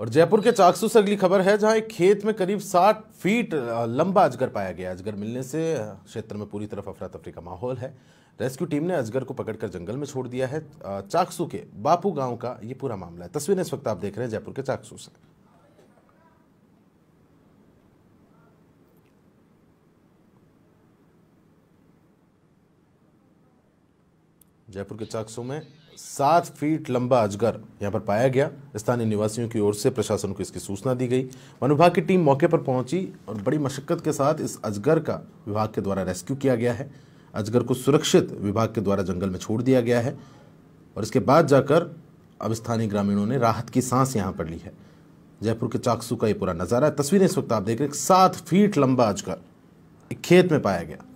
और जयपुर के चाकसू से अगली खबर है जहां एक खेत में करीब 60 फीट लंबा अजगर पाया गया अजगर मिलने से क्षेत्र में पूरी तरफ अफरा तफरी का माहौल है रेस्क्यू टीम ने अजगर को पकड़कर जंगल में छोड़ दिया है चाकसू के बापू गांव का ये पूरा मामला है तस्वीरें इस वक्त आप देख रहे हैं जयपुर के चाकसू से जयपुर के चाकसू में सात फीट लंबा अजगर यहाँ पर पाया गया स्थानीय निवासियों की ओर से प्रशासन को इसकी सूचना दी गई वन विभाग की टीम मौके पर पहुंची और बड़ी मशक्कत के साथ इस अजगर का विभाग के द्वारा रेस्क्यू किया गया है अजगर को सुरक्षित विभाग के द्वारा जंगल में छोड़ दिया गया है और इसके बाद जाकर अब स्थानीय ग्रामीणों ने राहत की सांस यहाँ पर ली है जयपुर के चाकसू का ये पूरा नज़ारा तस्वीरें इस वक्त आप देख रहे हैं सात फीट लंबा अजगर खेत में पाया गया